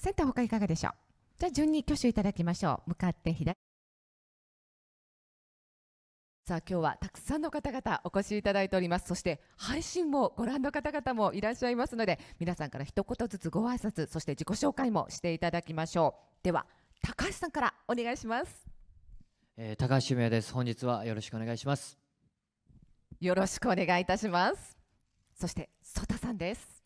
センター他いかがでしょうじゃあ順に挙手いただきましょう向かって左さあ今日はたくさんの方々お越しいただいておりますそして配信もご覧の方々もいらっしゃいますので皆さんから一言ずつご挨拶そして自己紹介もしていただきましょうでは高橋さんからお願いします、えー、高橋名です本日はよろしくお願いしますよろしくお願いいたしますそして曽田さんです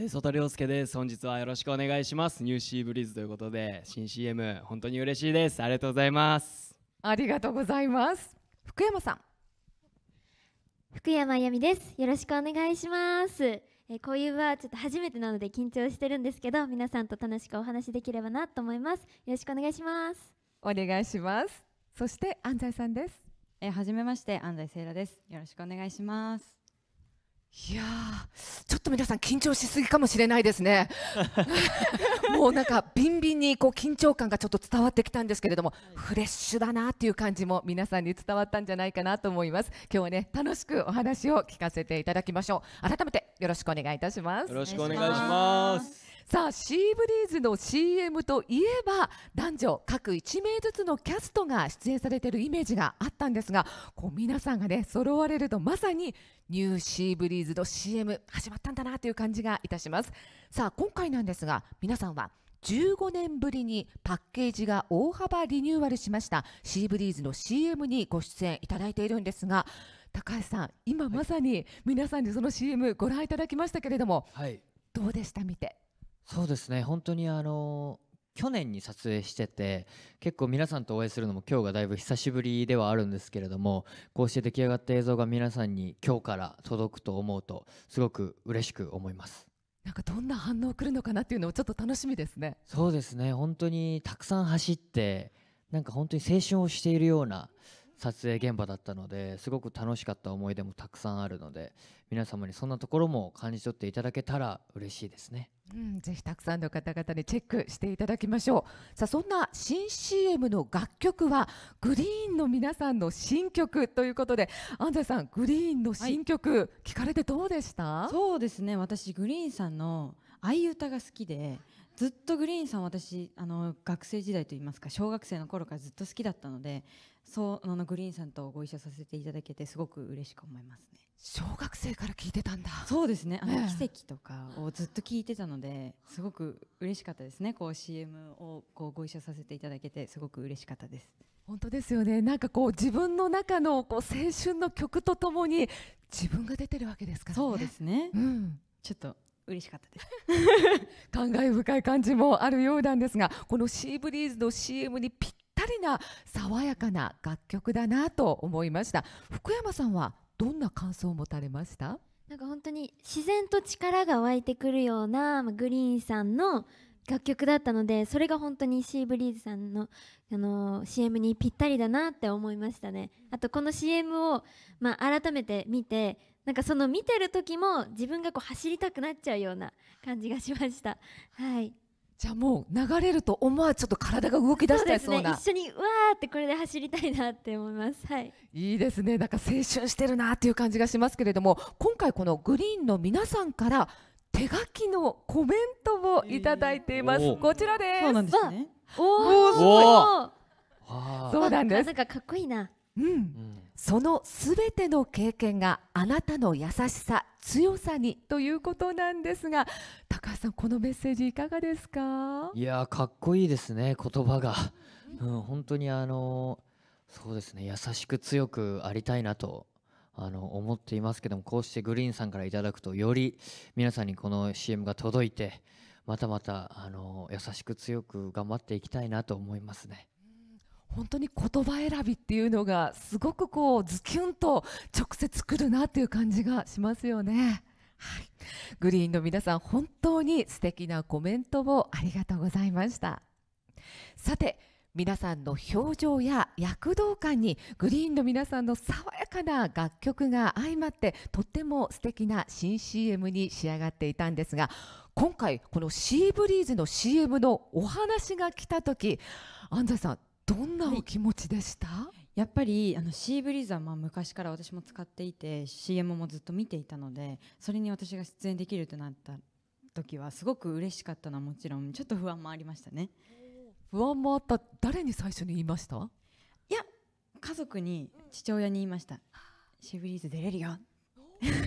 え外亮介です本日はよろしくお願いしますニューシーブリーズということで新 CM 本当に嬉しいですありがとうございますありがとうございます福山さん福山あやみですよろしくお願いしますえこういう場はちょっと初めてなので緊張してるんですけど皆さんと楽しくお話できればなと思いますよろしくお願いしますお願いしますそして安西さんですえ初めまして安西聖羅ですよろしくお願いしますいやちょっと皆さん緊張しすぎかもしれないですね。もうなんかビンビンにこう緊張感がちょっと伝わってきたんですけれども、はい、フレッシュだなっていう感じも皆さんに伝わったんじゃないかなと思います。今日はね楽しくお話を聞かせていただきましょう。改めてよろしくお願いいたします。よろしくお願いします。さあシーブリーズの CM といえば男女各1名ずつのキャストが出演されているイメージがあったんですがこう皆さんがね揃われるとまさにニューシーブリーズの CM 始まったんだなという感じがいたしますさあ今回なんですが皆さんは15年ぶりにパッケージが大幅リニューアルしましたシーブリーズの CM にご出演いただいているんですが高橋さん今まさに皆さんにその CM ご覧いただきましたけれども、はい、どうでした見てそうですね本当にあの去年に撮影してて結構皆さんとお会いするのも今日がだいぶ久しぶりではあるんですけれどもこうして出来上がった映像が皆さんに今日から届くと思うとすごく嬉しく思いますなんかどんな反応来るのかなっていうのをちょっと楽しみですねそうですね本当にたくさん走ってなんか本当に青春をしているような撮影現場だったのですごく楽しかった思い出もたくさんあるので皆様にそんなところも感じ取っていただけたら嬉しいですね。うん、ぜひたくさんの方々にチェックしていただきましょうさあそんな新 CM の楽曲はグリーンの皆さんの新曲ということで安西さんグリーンの新曲、はい、聞かれてどうでしたそうですね私グリーンさんの「愛歌」が好きでずっとグリーンさん私あの学生時代といいますか小学生の頃からずっと好きだったのでそうあのグリーンさんとご一緒させていただけてすごく嬉しく思いますね小学生から聞いてたんだそうですねあの、奇跡とかをずっと聞いてたのですごく嬉しかったですねこう CM をこうご一緒させていただけてすごく嬉しかったです本当ですよねなんかこう自分の中のこう青春の曲とともに自分が出てるわけですからねそうですね、うん、ちょっと嬉しかったです 感慨深い感じもあるようなんですがこのシーブリーズの CM にぴっりな爽やかな楽曲だなと思いました福山さんはどんな感想を持たれましたなんか本当に自然と力が湧いてくるようなグリーンさんの楽曲だったのでそれが本当にシーブリーズさんの、あのー、CM にぴったりだなって思いましたねあとこの CM を、まあ、改めて見てなんかその見てる時も自分がこう走りたくなっちゃうような感じがしましたはいじゃあもう流れると思わずちょっと体が動き出しちいそうな、ね、一緒にわーってこれで走りたいなって思います、はい、いいですねなんか青春してるなっていう感じがしますけれども今回このグリーンの皆さんから手書きのコメントをいただいています、えー、こちらですそうなんですねおおそうなんですなんかかっこいいなうん、そのすべての経験があなたの優しさ強さにということなんですが高橋さんこのメッセージいかがですかいやかっこいいですね言葉が、うん、本当にあのそうですね優しく強くありたいなとあの思っていますけどもこうしてグリーンさんからいただくとより皆さんにこの CM が届いてまたまたあの優しく強く頑張っていきたいなと思いますね。本当に言葉選びっていうのがすごくこうズキュンと直接くるなっていう感じがしますよね。はい、グリーンの皆さん本当に素敵なコメントをありがとうございましたさて皆さんの表情や躍動感にグリーンの皆さんの爽やかな楽曲が相まってとっても素敵な新 CM に仕上がっていたんですが今回このシーブリーズの CM のお話が来た時安西さんどんなお気持ちでした、はい、やっぱりあのシーブリーズはまあ昔から私も使っていて CM もずっと見ていたのでそれに私が出演できるとなった時はすごく嬉しかったのはもちろんちょっと不安もありましたね不安もあった誰に最初に言いましたいや家族に父親に言いました、うん、シーブリーズ出れるよ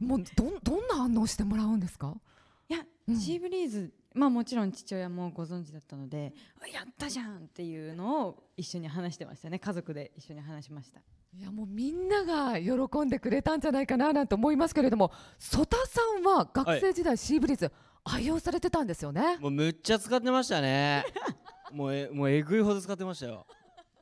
もうどどんな反応してもらうんですかいや、うん、シーブリーズまあ、もちろん父親もご存知だったので「やったじゃん!」っていうのを一緒に話してましたね家族で一緒に話しましたいやもうみんなが喜んでくれたんじゃないかななんて思いますけれども曽田さんは学生時代シーブリーズ愛用されてたんですよね、はい、もうむっちゃ使ってましたね もうえもうえぐいほど使ってましたよ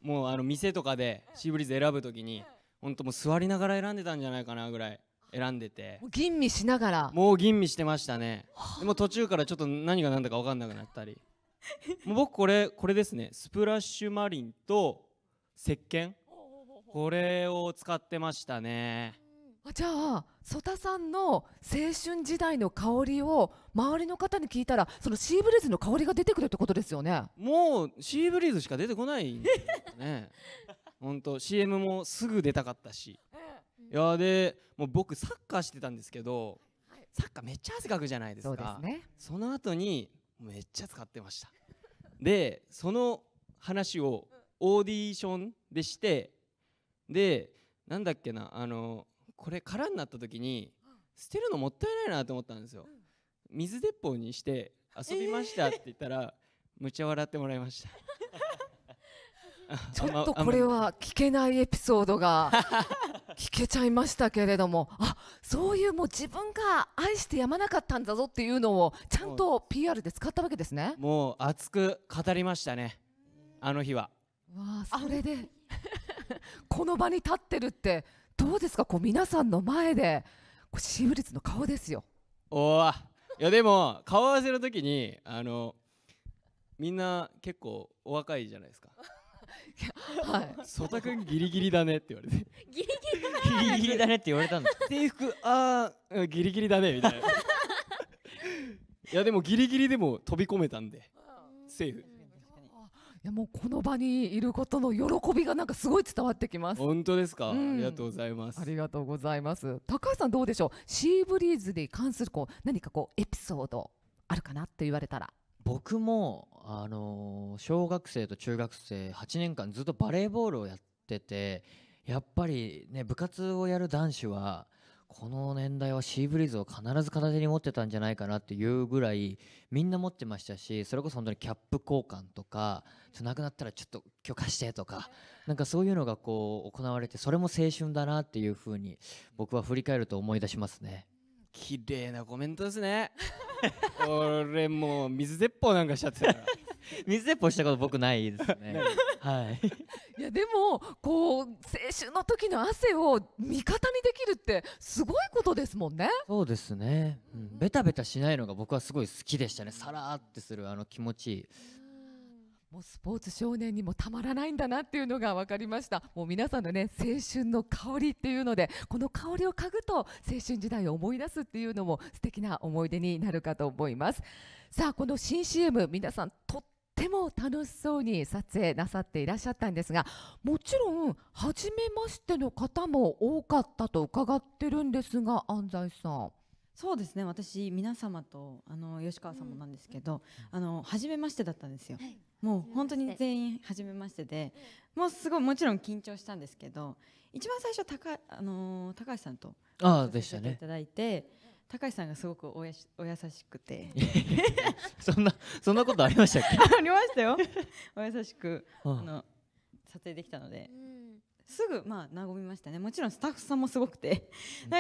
もうあの店とかでシーブリーズ選ぶときに本当もう座りながら選んでたんじゃないかなぐらい選んでて吟味しながらもう吟味してましたねでも途中からちょっと何が何だか分かんなくなったり もう僕これこれですねスプラッシュマリンと石鹸これを使ってましたねあじゃあ曽田さんの青春時代の香りを周りの方に聞いたらそのシーブリーズの香りが出てくるってことですよねもうシーブリーズしか出てこないんだね 本当 CM もすぐ出たかったしいやでもう僕サッカーしてたんですけど、はい、サッカーめっちゃ汗かくじゃないですか、ね、その後にめっちゃ使ってましたでその話をオーディションでしてでなんだっけなあのこれ空になった時に捨てるのもったいないなと思ったんですよ、水鉄砲にして遊びましたって言ったら、えー、むちゃ笑ってもらいました ちょっとこれは聞けないエピソードが 聞けちゃいましたけれどもあそういうもう自分が愛してやまなかったんだぞっていうのをちゃんと PR で使ったわけですねもう熱く語りましたねあの日はわあそれで この場に立ってるってどうですかこう皆さんの前でこうシームレの顔ですよおおいやでも顔合わせの時にあのみんな結構お若いじゃないですかはい。曽田君ギリギリだねって言われて。ギリギリだね。ギリギリだねって言われたんだ。制服ああギリギリだねみたいな。いやでもギリギリでも飛び込めたんでセーフ。いやもうこの場にいることの喜びがなんかすごい伝わってきます本当ですか、うん、ありがとうございますありがとうございます高橋さんどうでしょうシーブリーズに関するこう何かこうエピソードあるかなって言われたら僕も、あの小学生と中学生8年間ずっとバレーボールをやっててやっぱりね部活をやる男子はこの年代はシーブリーズを必ず片手に持ってたんじゃないかなっていうぐらいみんな持ってましたしそれこそ本当にキャップ交換とかちなくなったらちょっと許可してとかなんかそういうのがこう行われてそれも青春だなっていうふうに僕は振り返ると思い出しますね。綺麗なコメントですね俺 もう水鉄砲なんかしちゃってたから 水鉄砲したこと僕ないですねはいいやでもこう青春の時の汗を味方にできるってすごいことですもんねそうですね、うん、ベタベタしないのが僕はすごい好きでしたねさらってするあの気持ちいいもうスポーツ少年にもたまらないんだなっていうのが分かりましたもう皆さんのね青春の香りっていうのでこの香りを嗅ぐと青春時代を思い出すっていうのも素敵な思い出になるかと思いますさあこの新 CM 皆さんとっても楽しそうに撮影なさっていらっしゃったんですがもちろん初めましての方も多かったと伺ってるんですが安西さんそうですね私皆様とあの吉川さんもなんですけど、うん、あの初めましてだったんですよ、はい、もう本当に全員初めましてで、うん、もうすごいもちろん緊張したんですけど一番最初高,、あの高橋さんとあでしたねいただいて、高橋さんがすごくおやしお優しくて そんなそんなことありましたっけ ありましたよお優しくあの撮影できたので、すぐまあ和みましたねもちろんスタッフさんもすごくて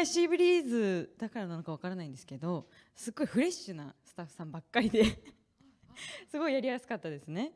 シーブリーズだからなのか分からないんですけどすっごいフレッシュなスタッフさんばっかりで すごいやりやすかったですね。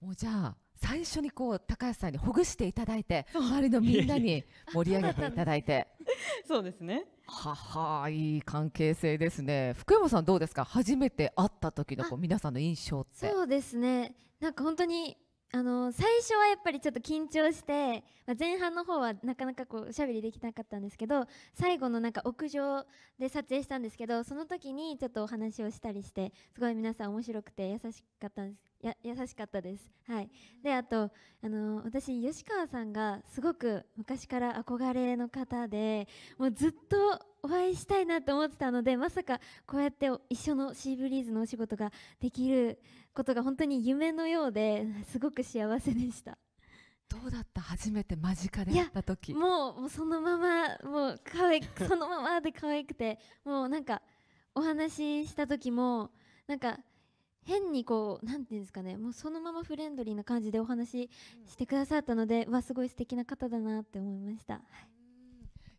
もうじゃあ最初にこう高橋さんにほぐしていただいて周りのみんなに盛り上げていただいて そうですねはは、いい関係性ですね福山さんどうですか初めて会った時のこう皆さんの印象ってそうですねなんか本当にあの最初はやっぱりちょっと緊張して、まあ、前半の方はなかなかこうおしゃべりできなかったんですけど最後のなんか屋上で撮影したんですけどその時にちょっとお話をしたりしてすごい皆さん面白くて優しかったんですや優しかったです、はい、であとあの私吉川さんがすごく昔から憧れの方でもうずっとお会いしたいなと思ってたのでまさかこうやって一緒のシーブリーズのお仕事ができることが本当に夢のようですごく幸せでした。どうだった初めて間近でやった時もうもうそのままもう可愛 そのままで可愛くてもうなんかお話しした時もなんか変にこうなんていうんですかねもうそのままフレンドリーな感じでお話ししてくださったので、うん、わすごい素敵な方だなって思いました。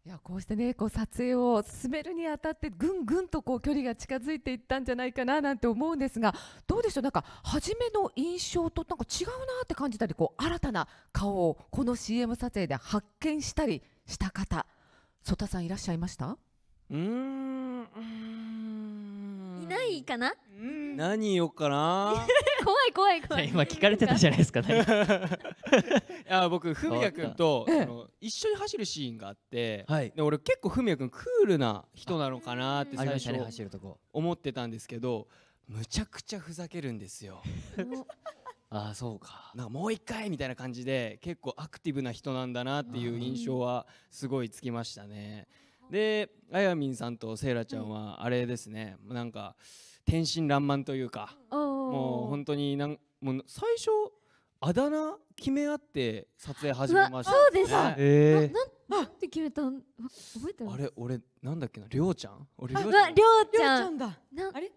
いやこうしてねこう撮影を進めるにあたってぐんぐんとこう距離が近づいていったんじゃないかななんて思うんですがどうでしょうなんか初めの印象となんか違うなって感じたりこう新たな顔をこの CM 撮影で発見したりした方曽田さんいらっしゃいましたうんいないかな何よっかな 怖い怖い怖い今聞かれてたじゃないですかいや 僕ふみやくんとその一緒に走るシーンがあって、はい、で俺結構ふみやくんクールな人なのかなって最初に走るとこ。思ってたんですけどむちゃくちゃふざけるんですよ。あそうかなんかもう一回みたいな感じで結構アクティブな人なんだなっていう印象はすごいつきましたね。うんであやみんさんとセイラちゃんはあれですね、うん、なんか天真爛漫というかもう本当になんもう最初あだ名決め合って撮影始めました、ね、そうです。た、えー、なんて決めた覚えてます。あれ俺なんだっけなりょうちゃん俺りょうちゃんだあれ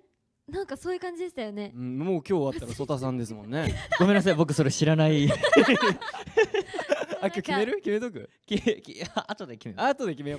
なんかそういう感じでしたよね、うん、もう今日終わったら曽田さんですもんね ごめんなさい僕それ知らない あ今日決める決めとく後で決めよう後で決めよ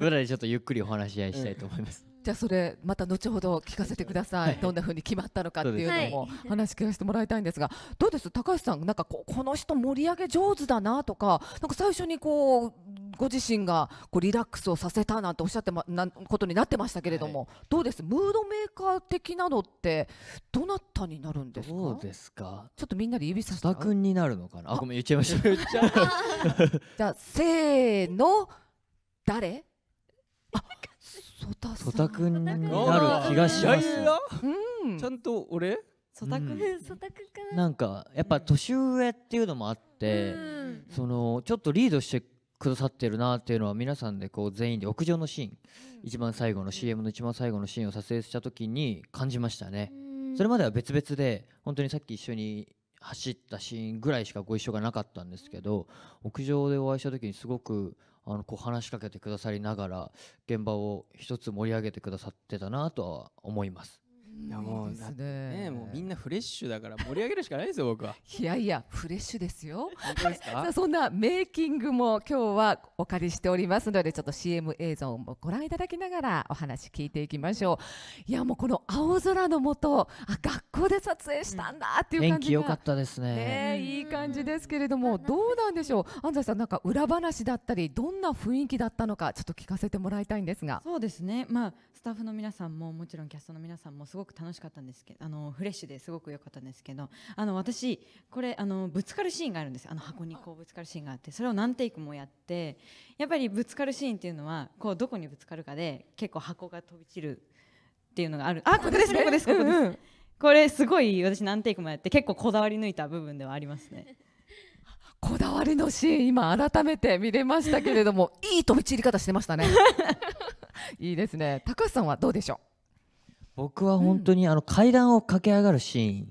う裏で ちょっとゆっくりお話し合いしたいと思います、うんじゃあそれまた後ほど聞かせてください、どんなふうに決まったのかっていうのも話聞かせてもらいたいんですがどうです高橋さんなんかここの人盛り上げ上手だなとかなんか最初にこうご自身がこうリラックスをさせたなんておっしゃってまなことになってましたけれども、はい、どうですムードメーカー的なのってどなたになるんですかどうですかちょっとみんなで指さした君になるのかなあごめん言っちゃいました じゃあせーの誰ソタくんになる気がします。うん、ちゃんと俺ソタくん、ソタくんなんかやっぱ年上っていうのもあって、そのちょっとリードしてくださってるなっていうのは皆さんでこう全員で屋上のシーン、一番最後の CM の一番最後のシーンを撮影した時に感じましたね。それまでは別々で本当にさっき一緒に走ったシーンぐらいしかご一緒がなかったんですけど屋上でお会いした時にすごくあのこう話しかけてくださりながら現場を一つ盛り上げてくださってたなとは思います。いやもうだってねもうみんなフレッシュだから盛り上げるしかないですよ僕は。いやいやフレッシュですよ。本当ですかそんなメイキングも今日はお借りしておりますのでちょっと CM 映像もご覧いただきながらお話聞いていきましょう。いやもうこの青空のもとあ学校で撮影したんだっていう感じが、うん、かったですね。ねいい感じですけれどもどうなんでしょう安西さんなんか裏話だったりどんな雰囲気だったのかちょっと聞かせてもらいたいんですが。そうですねまあスタッフの皆さんももちろんキャストの皆さんもすごくく楽しかったんですけどあのフレッシュですごく良かったんですけどあの私これあのぶつかるシーンがあるんですあの箱にこうぶつかるシーンがあってそれを何テイクもやってやっぱりぶつかるシーンっていうのはこうどこにぶつかるかで結構箱が飛び散るっていうのがあるあここですここですここです、うんうん、これすごい私何テイクもやって結構こだわり抜いた部分ではありますね。こだわりのシーン今改めて見れましたけれども いい飛び散り方してましたね いいですね高橋さんはどうでしょう僕は本当に、あの階段を駆け上がるシーン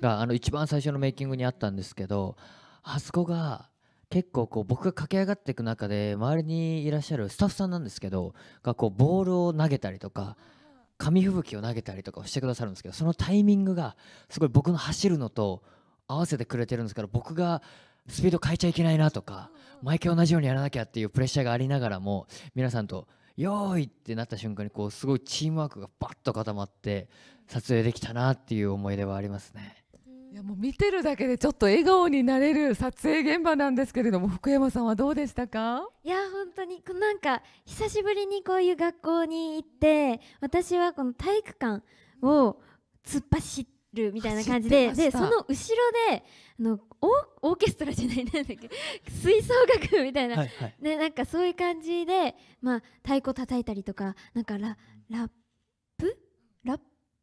が、あの一番最初のメイキングにあったんですけどあそこが結構こう僕が駆け上がっていく中で周りにいらっしゃるスタッフさんなんですけどがこうボールを投げたりとか紙吹雪を投げたりとかをしてくださるんですけどそのタイミングがすごい僕の走るのと合わせてくれてるんですけど僕がスピード変えちゃいけないなとか毎回同じようにやらなきゃっていうプレッシャーがありながらも皆さんとよーいってなった瞬間にこうすごいチームワークがバッと固まって撮影できたなっていう思い出はありますね。いやもう見てるだけでちょっと笑顔になれる撮影現場なんですけれども福山さんはどうでしたかいや本当になんか久しぶりにこういう学校に行って私はこの体育館を突っ走ってるみたいな感じででその後ろであのオーケストラじゃないなんだっけ 吹奏楽みたいな、はいはい、ね、なんかそういう感じで、まあ、太鼓叩いたりとかなんかララップ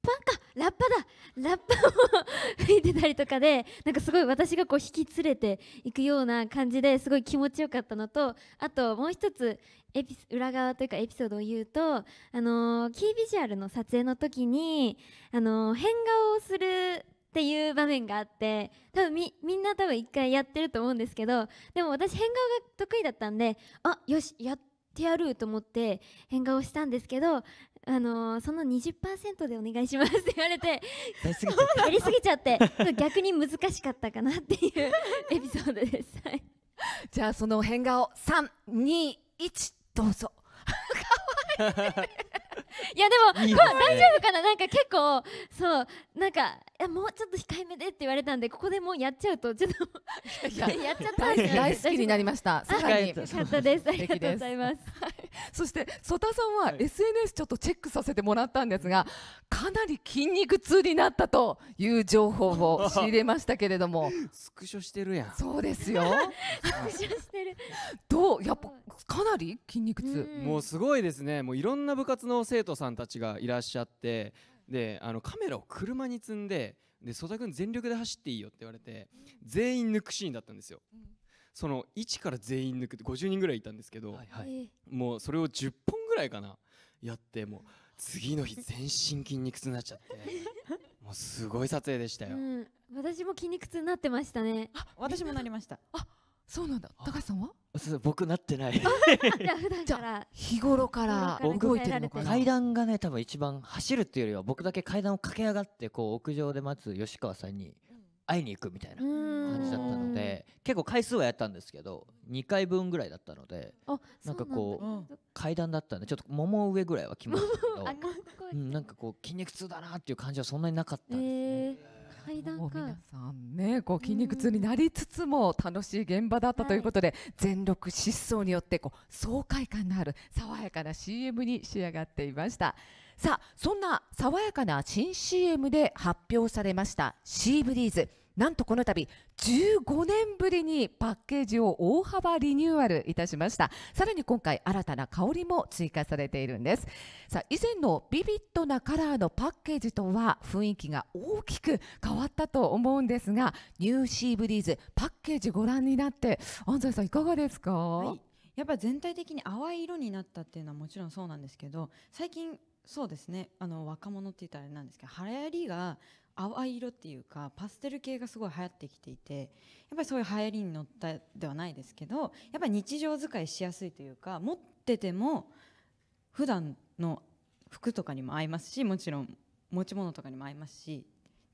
パかラッパだラッパを吹いてたりとかでなんかすごい私がこう引き連れていくような感じですごい気持ちよかったのとあともう一つエピ裏側というかエピソードを言うと、あのー、キービジュアルの撮影の時に、あのー、変顔をするっていう場面があって多分みみんな多分一回やってると思うんですけどでも私変顔が得意だったんであよしやってやると思って変顔したんですけどあのー、その20%でお願いしますって言われてやりすぎちゃって 逆に難しかったかなっていうエピソードです、じゃあその変顔321どうぞ かわいい いやでもいね大丈夫かななんか結構そうなんかいやもうちょっと控えめでって言われたんでここでもうやっちゃうとちょっと やっちゃったん大好きになりました。さらに。よかったですありがとうございます はい、そして、曽田さんは SNS ちょっとチェックさせてもらったんですが、かなり筋肉痛になったという情報を仕入れましたけれども、スクショしてるやん。そうですよ。スクショしてるどうやっぱかなり筋肉痛もうすごいですねもういろんな部活の生徒さんたちがいらっしゃってであのカメラを車に積んでで曽田君全力で走っていいよって言われて全員抜くシーンだったんですよ。うん、その1から全員抜くって50人ぐらいいたんですけど、はいはい、もうそれを10本ぐらいかなやってもう次の日全身筋肉痛になっちゃって もうすごい撮影でしたよ、うん、私も筋肉痛になってましたねあ私もなりましたあ そうなんだ。高橋さんは？そう僕なってない。普段から日頃から動いてるのかな。階段がね多分一番走るっていうよりは僕だけ階段を駆け上がってこう屋上で待つ吉川さんに会いに行くみたいな感じだったので結構回数はやったんですけど2回分ぐらいだったのでなんかこう階段だったんでちょっともも上ぐらいは来ましたけど、なんかこう筋肉痛だなっていう感じはそんなになかったんですね。階段か皆さんねこう筋肉痛になりつつも楽しい現場だったということで、はい、全力疾走によってこう爽快感のある爽やかな CM に仕上がっていましたさあそんな爽やかな新 CM で発表されましたシーブリーズなんとこの度15年ぶりにパッケージを大幅リニューアルいたしましたさらに今回新たな香りも追加されているんですさあ以前のビビッドなカラーのパッケージとは雰囲気が大きく変わったと思うんですがニューシーブリーズパッケージご覧になって安西さんいかがですか、はい、やっぱ全体的に淡い色になったっていうのはもちろんそうなんですけど最近そうですねあの若者って言ったらあれなんですけど流行りが淡い色っていうかパステル系がすごい流行ってきていてやっぱりそういう流行りに乗ったではないですけどやっぱり日常使いしやすいというか持ってても普段の服とかにも合いますしもちろん持ち物とかにも合いますし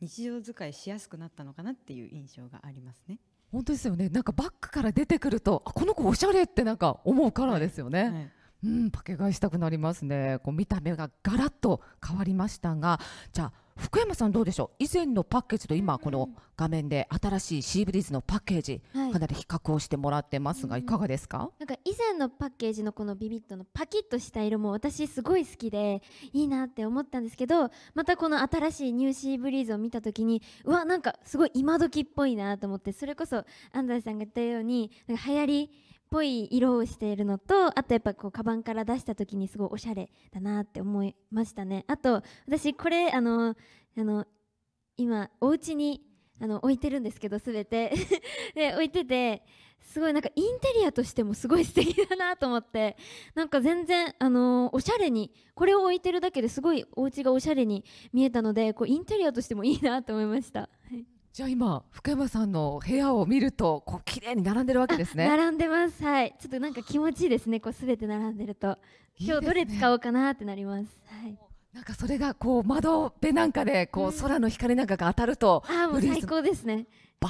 日常使いしやすくなったのかなっていう印象がありますね。本当ですよねなんかバッグから出てくるとあこの子おしゃれってなんか思うカラーですよね。はいはいうん、パケ買いしたくなりますね。こう見た目がガラッと変わりましたが、じゃあ福山さんどうでしょう以前のパッケージと今この画面で新しいシーブリーズのパッケージ、かなり比較をしてもらってますがいかがですか、なんか以前のパッケージのこのビビットのパキッとした色も私すごい好きでいいなって思ったんですけどまたこの新しいニューシーブリーズを見た時にうわなんかすごい今時っぽいなと思ってそれこそ安西さんが言ったようになんか流行りぽい色をしているのとあとやっぱこうカバンから出した時にすごいおしゃれだなって思いましたねあと私これあのあの今お家にあに置いてるんですけど全て で置いててすごいなんかインテリアとしてもすごい素敵だなと思ってなんか全然あのおしゃれにこれを置いてるだけですごいお家がおしゃれに見えたのでこうインテリアとしてもいいなと思いました。はいじゃあ今福山さんの部屋を見るとこう綺麗に並んでるわけですね。並んでますはいちょっとなんか気持ちいいですねこうすべて並んでると今日どれ使おうかなってなります。はいなんかそれがこう窓辺なんかでこう空の光なんかが当たると、うん、あもう最高ですね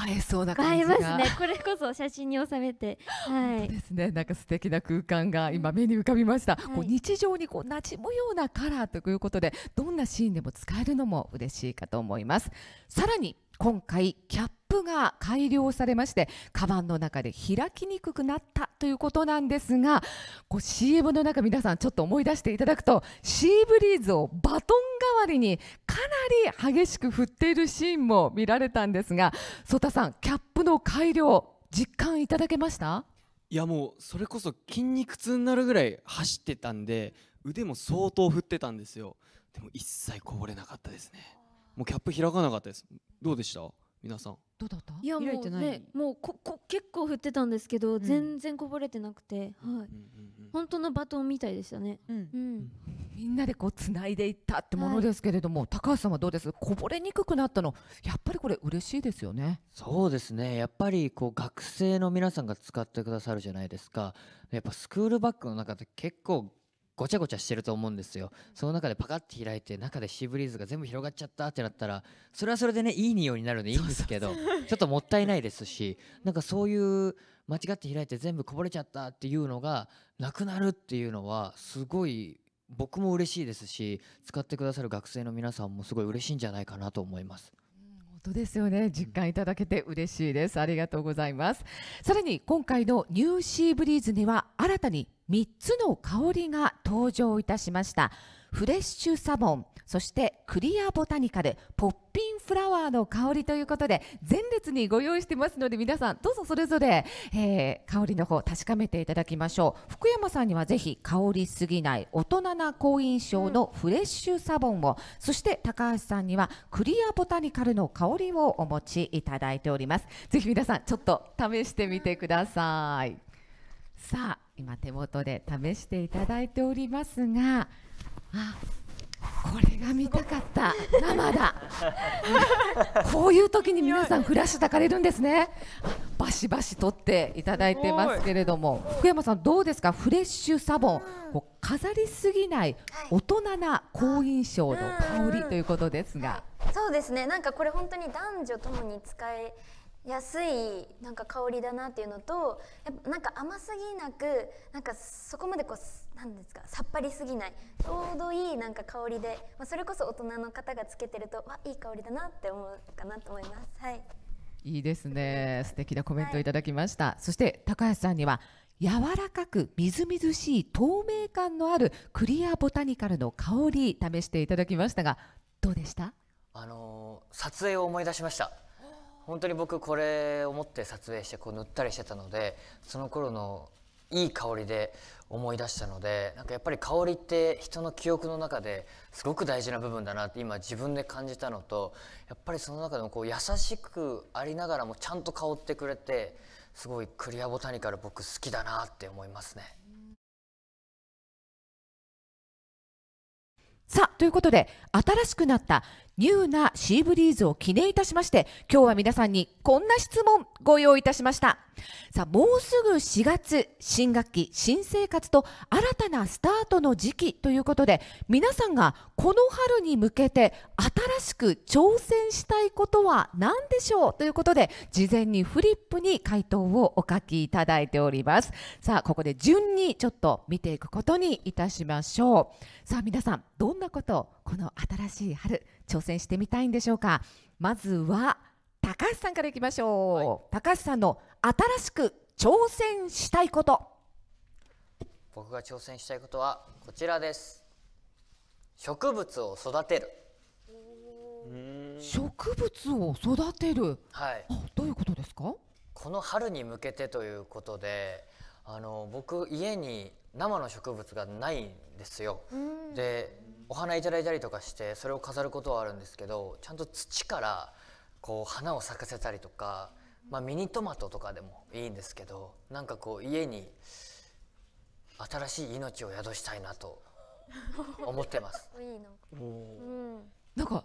映えそうな感じが映えますねこれこそ写真に収めて、はい、ですねなんか素敵な空間が今目に浮かびました、うん、こう日常にこう馴染むようなカラーということでどんなシーンでも使えるのも嬉しいかと思いますさらに今回キャッが改良されましてカバンの中で開きにくくなったということなんですがこう CM の中皆さんちょっと思い出していただくとシーブリーズをバトン代わりにかなり激しく振っているシーンも見られたんですが曽田さんキャップの改良実感いただけましたいやもうそれこそ筋肉痛になるぐらい走ってたんで腕も相当振ってたんですよでも一切こぼれなかったですねもうキャップ開かなかったですどうでした皆さんどうだったいやもうねもうここ結構降ってたんですけど、全然こぼれてなくて、はい、本当のバトンみたいでしたね、うんみんなでこう繋いでいったってものですけれども、高橋さんはどうですこぼれにくくなったのやっぱりこれ嬉しいですよねそうですねやっぱりこう学生の皆さんが使ってくださるじゃないですかやっぱスクールバッグの中で結構ごちゃごちゃしてると思うんですよその中でパカッて開いて中でシーブリーズが全部広がっちゃったってなったらそれはそれでねいい匂いになるんでいいんですけどちょっともったいないですしなんかそういう間違って開いて全部こぼれちゃったっていうのがなくなるっていうのはすごい僕も嬉しいですし使ってくださる学生の皆さんもすごい嬉しいんじゃないかなと思います。本当ですよね実感いただけて嬉しいですありがとうございますさらに今回のニューシーブリーズには新たに3つの香りが登場いたしましたフレッシュサボンそしてクリアボタニカルポッピンフラワーの香りということで前列にご用意してますので皆さんどうぞそれぞれ、えー、香りの方確かめていただきましょう福山さんにはぜひ香りすぎない大人な好印象のフレッシュサボンを、うん、そして高橋さんにはクリアボタニカルの香りをお持ちいただいておりますぜひ皆さんちょっと試してみてくださいさあ今手元で試していただいておりますがあこれが見たかった生だ こういう時に皆さんフラッシュたかれるんですねバシバシ取っていただいてますけれども福山さんどうですかフレッシュサボン、うん、飾りすぎない大人な好印象の香りということですが、そうですねなんかこれ本当に男女ともに使え安いなんか香りだなっていうのとやっぱなんか甘すぎなくなんかそこまでこうなんですかさっぱりすぎないちょうどいいなんか香りで、まあ、それこそ大人の方がつけてるとわいい香りだなって思うかなと思います。はい、いいですね素敵なコメントいただきました、はい、そして高橋さんには柔らかくみずみずしい透明感のあるクリアボタニカルの香り試していただきましたがどうでしたあの撮影を思い出しました本当に僕これを持って撮影してこう塗ったりしてたのでその頃のいい香りで思い出したのでなんかやっぱり香りって人の記憶の中ですごく大事な部分だなって今自分で感じたのとやっぱりその中でもこう優しくありながらもちゃんと香ってくれてすごいクリアボタニカル僕好きだなって思いますね。さあということで新しくなったニューなシーブリーズを記念いたしまして、今日は皆さんにこんな質問ご用意いたしました。さあ、もうすぐ4月、新学期、新生活と新たなスタートの時期ということで、皆さんがこの春に向けて新しく挑戦したいことは何でしょうということで、事前にフリップに回答をお書きいただいております。さあ、ここで順にちょっと見ていくことにいたしましょう。さあ、皆さん、どんなことをこの新しい春、挑戦してみたいんでしょうかまずは高橋さんからいきましょう、はい、高橋さんの新しく挑戦したいこと僕が挑戦したいことはこちらです植物を育てる植物を育てるはいどういうことですかこの春に向けてということであの僕家に生の植物がないんですよでお花いただいたりとかしてそれを飾ることはあるんですけどちゃんと土からこう花を咲かせたりとか、まあ、ミニトマトとかでもいいんですけどなんかこう家に新しい命を宿したいなと思ってます。いいななんか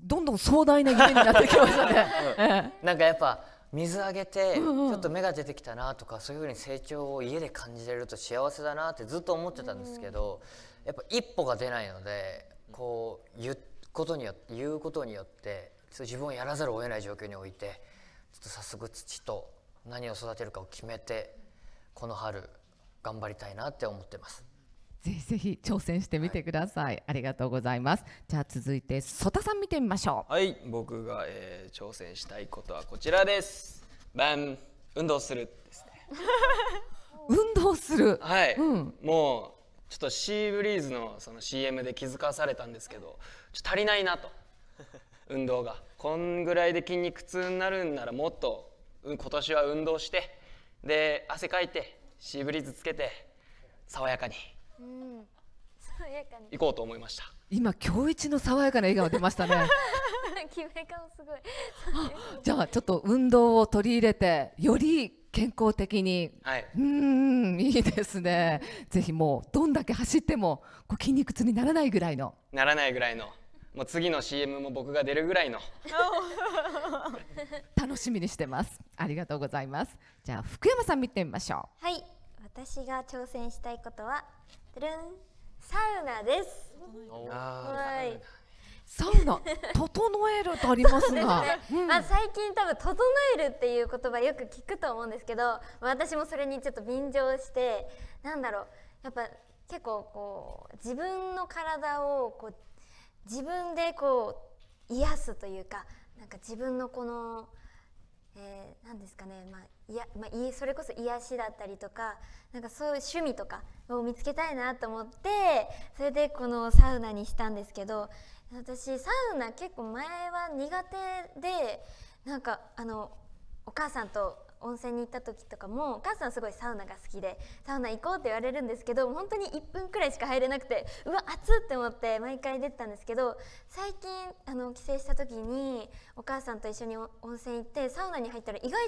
どんどん壮大な夢になってきましたね。なんかやっぱ水あげてちょっと芽が出てきたなとかそういうふうに成長を家で感じれると幸せだなってずっと思ってたんですけどやっぱ一歩が出ないのでこう言うことによって言うことによって自分をやらざるを得ない状況においてちょっと早速土と何を育てるかを決めてこの春頑張りたいなって思ってます。ぜひぜひ挑戦してみてください、はい、ありがとうございますじゃあ続いて曽田さん見てみましょうはい僕が、えー、挑戦したいことはこちらですバン運動するですね 運動するはい、うん、もうちょっとシーブリーズのその CM で気づかされたんですけどちょっと足りないなと 運動がこんぐらいで筋肉痛になるんならもっと今年は運動してで汗かいてシーブリーズつけて爽やかにうん、行こうと思いました今今日一の爽やかな笑顔出ましたね 決め顔すごい じゃあちょっと運動を取り入れてより健康的に、はい、うんいいですねぜひもうどんだけ走ってもこう筋肉痛にならないぐらいのならないぐらいのもう次の CM も僕が出るぐらいの 楽しみにしてますありがとうございますじゃあ福山さん見てみましょうはい私が挑戦したいことはるんサウナです。はい。サウナ整えるとありますが、ねうん、まあ最近多分整えるっていう言葉よく聞くと思うんですけど、まあ、私もそれにちょっと便乗してなんだろうやっぱ結構こう自分の体をこう自分でこう癒すというかなんか自分のこのえー、なんですかね、まあいやまあ、それこそ癒しだったりとかなんかそういう趣味とかを見つけたいなと思ってそれでこのサウナにしたんですけど私サウナ結構前は苦手でなんかあのお母さんと温泉に行った時とかもお母さんすごいサウナが好きでサウナ行こうって言われるんですけど本当に1分くらいしか入れなくてうわ暑って思って毎回出てたんですけど最近あの帰省した時にお母さんと一緒に温泉行ってサウナに入ったら意外と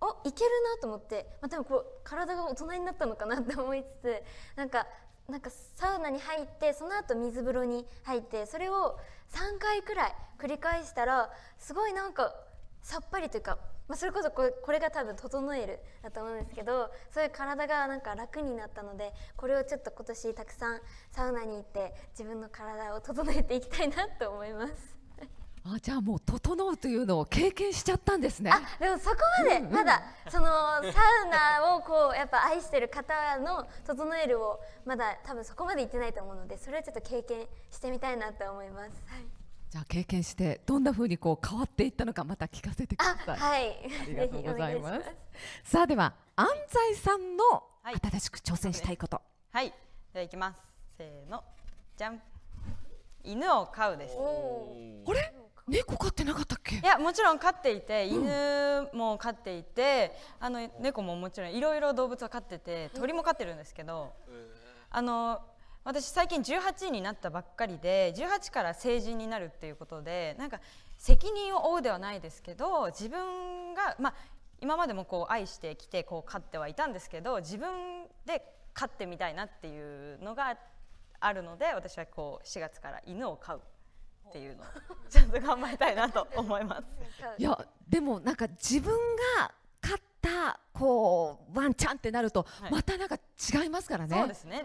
おいけるなと思って、まあ、でもこう体が大人になったのかなって思いつつなんかなんかサウナに入ってその後水風呂に入ってそれを3回くらい繰り返したらすごいなんかさっぱりというかまあ、それこそこれこれが多分整えるだと思うんですけどそういう体がなんか楽になったのでこれをちょっと今年たくさんサウナに行って自分の体を整えていきたいなと思います。あじゃあもう整うというのを経験しちゃったんですね。あでもそこまでまだ、うんうん、そのサウナをこうやっぱ愛してる方の整えるをまだ多分そこまで行ってないと思うのでそれはちょっと経験してみたいなと思います。はいじゃあ経験してどんなふうにこう変わっていったのかまた聞かせてください。はい、ありがとうございます。ますさあでは安西さんの新しく挑戦したいこと。はい、じゃあいきます。せーの、じゃん。犬を飼うです。あれ？猫飼ってなかったっけいやもちろん飼っていて犬も飼っていて、うん、あの猫ももちろんいろいろ動物を飼ってて鳥も飼ってるんですけど、あの私最近18になったばっかりで18から成人になるっていうことでなんか責任を負うではないですけど自分が、まあ、今までもこう愛してきてこう飼ってはいたんですけど自分で飼ってみたいなっていうのがあるので私はこう4月から犬を飼うっていうのをちゃんと頑張りたいなと思います。いやでもなんか自分がたこうワンちゃんってなると、はい、またなんか違いますからね。そうですね。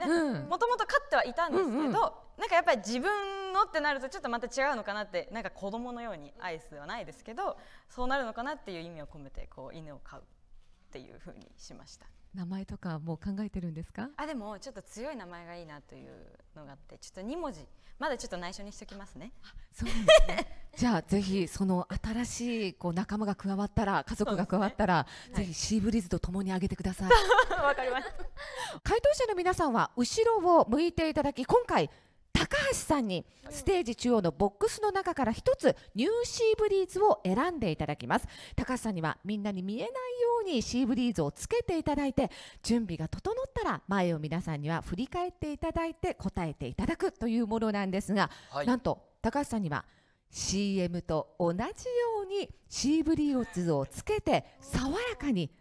もともと飼ってはいたんですけど、うんうん、なんかやっぱり自分のってなるとちょっとまた違うのかなってなんか子供のようにアイスではないですけど、そうなるのかなっていう意味を込めてこう犬を飼うっていうふうにしました。名前とかも考えてるんですかあでもちょっと強い名前がいいなというのがあってちょっと2文字まだちょっと内緒にしておきますねそうですね じゃあぜひその新しいこう仲間が加わったら家族が加わったら、ね、ぜひシーブリーズと共にあげてください わかりました 回答者の皆さんは後ろを向いていただき今回高橋さんにステージ中央のボックスの中から1つニューシーブリーズを選んでいただきます高橋さんにはみんなに見えないようにシーブリーズをつけていただいて準備が整ったら前を皆さんには振り返っていただいて答えていただくというものなんですが、はい、なんと高橋さんには CM と同じようにシーブリーズをつけて爽やかに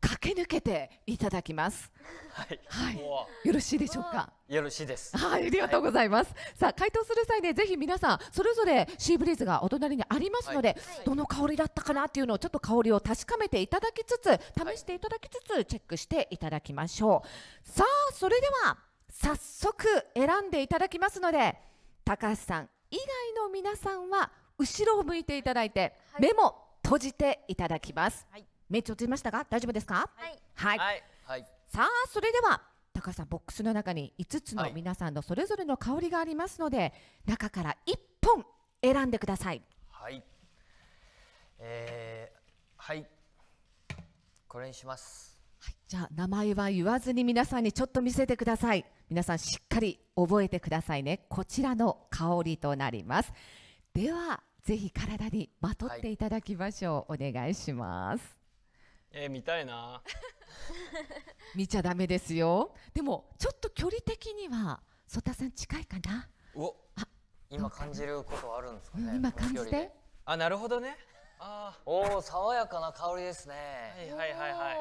駆け抜けていただきます。はい、はい、よろしいでしょうか。よろしいです。はい、ありがとうございます。はい、さあ、回答する際で、ね、ぜひ皆さん、それぞれシーブリーズがお隣にありますので、はい、どの香りだったかなっていうのを、ちょっと香りを確かめていただきつつ、試していただきつつ、チェックしていただきましょう。さあ、それでは、早速選んでいただきますので、高橋さん以外の皆さんは、後ろを向いていただいて、目も閉じていただきます。目閉じましたか大丈夫ですかはい。はい。さあ、それでは、高橋さんボックスの中に5つの皆さんのそれぞれの香りがありますので、はい、中から1本選んでくださいはいえー、はいこれにします、はい、じゃあ名前は言わずに皆さんにちょっと見せてください皆さんしっかり覚えてくださいねこちらの香りとなりますではぜひ体にまとっていただきましょう、はい、お願いしますえー、見たいな 見ちゃダメですよでもちょっと距離的には曽田さん近いかなお今感じることあるんですかね、うん、今感じてあなるほどねあお爽やかな香りですねはいはいはいはい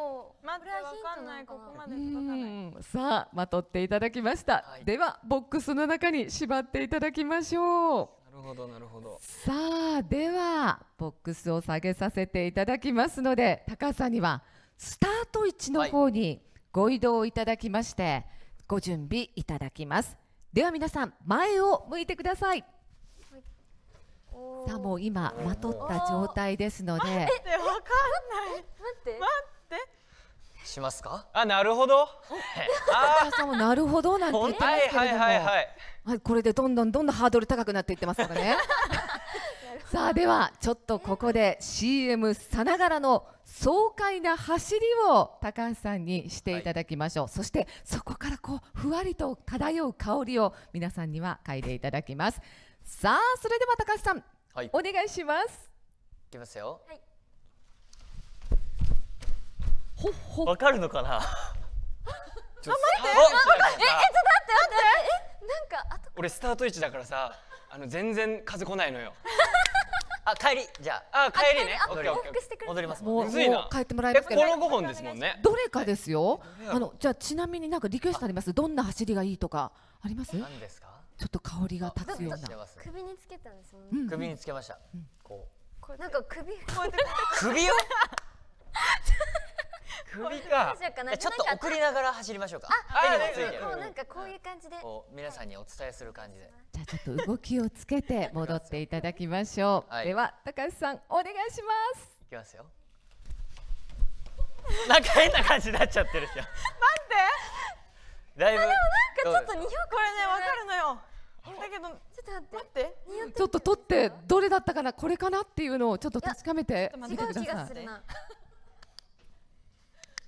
まだわかんないここまで届かさあまとっていただきました、はい、ではボックスの中に縛っていただきましょうなるほどなるほどさあではボックスを下げさせていただきますので高さにはスタート位置の方にご移動いただきまして、はい、ご準備いただきますでは皆さん前を向いてください、はい、さあもう今まとった状態ですので待ってわかんない待って待ってしますかあなるほど あさなるほどなんて言ってますけれども、はいはいはいはい、はい、これでどんどんどんどんハードル高くなっていってますからねさあではちょっとここで CM さながらの爽快な走りを高橋さんにしていただきましょう、はい、そしてそこからこうふわりと漂う香りを皆さんには嗅いでいただきますさあそれでは高橋さん、はい、お願いしますいきますよ、はい、ほほわかるのかな あ待ってええちょっと待って待ってえなんか俺スタート位置だからさあの全然風来ないのよ あ帰りじゃああ帰りねオッケーオッケー戻りますもう帰ってもらいますけどこの五本ですもんねどれかですよあのじゃあちなみになんかリクエストありますどんな走りがいいとかあります何ですかちょっと香りが立つような首につけたんですもんね首につけましたうん、こうなんか首首を 首かちょっと送りながら走りましょうかあ、手にもついてるなんかこういう感じで皆さんにお伝えする感じでじゃあちょっと動きをつけて戻っていただきましょう、はい、では高橋さんお願いしますいきますよ なんか変な感じになっちゃってるじゃん待ってだいぶでもなんかちょっと2 0これねわかるのよだけどちょっと待ってちょっと取ってどれだったかなこれかなっていうのをちょっと確かめてみて違う気がするな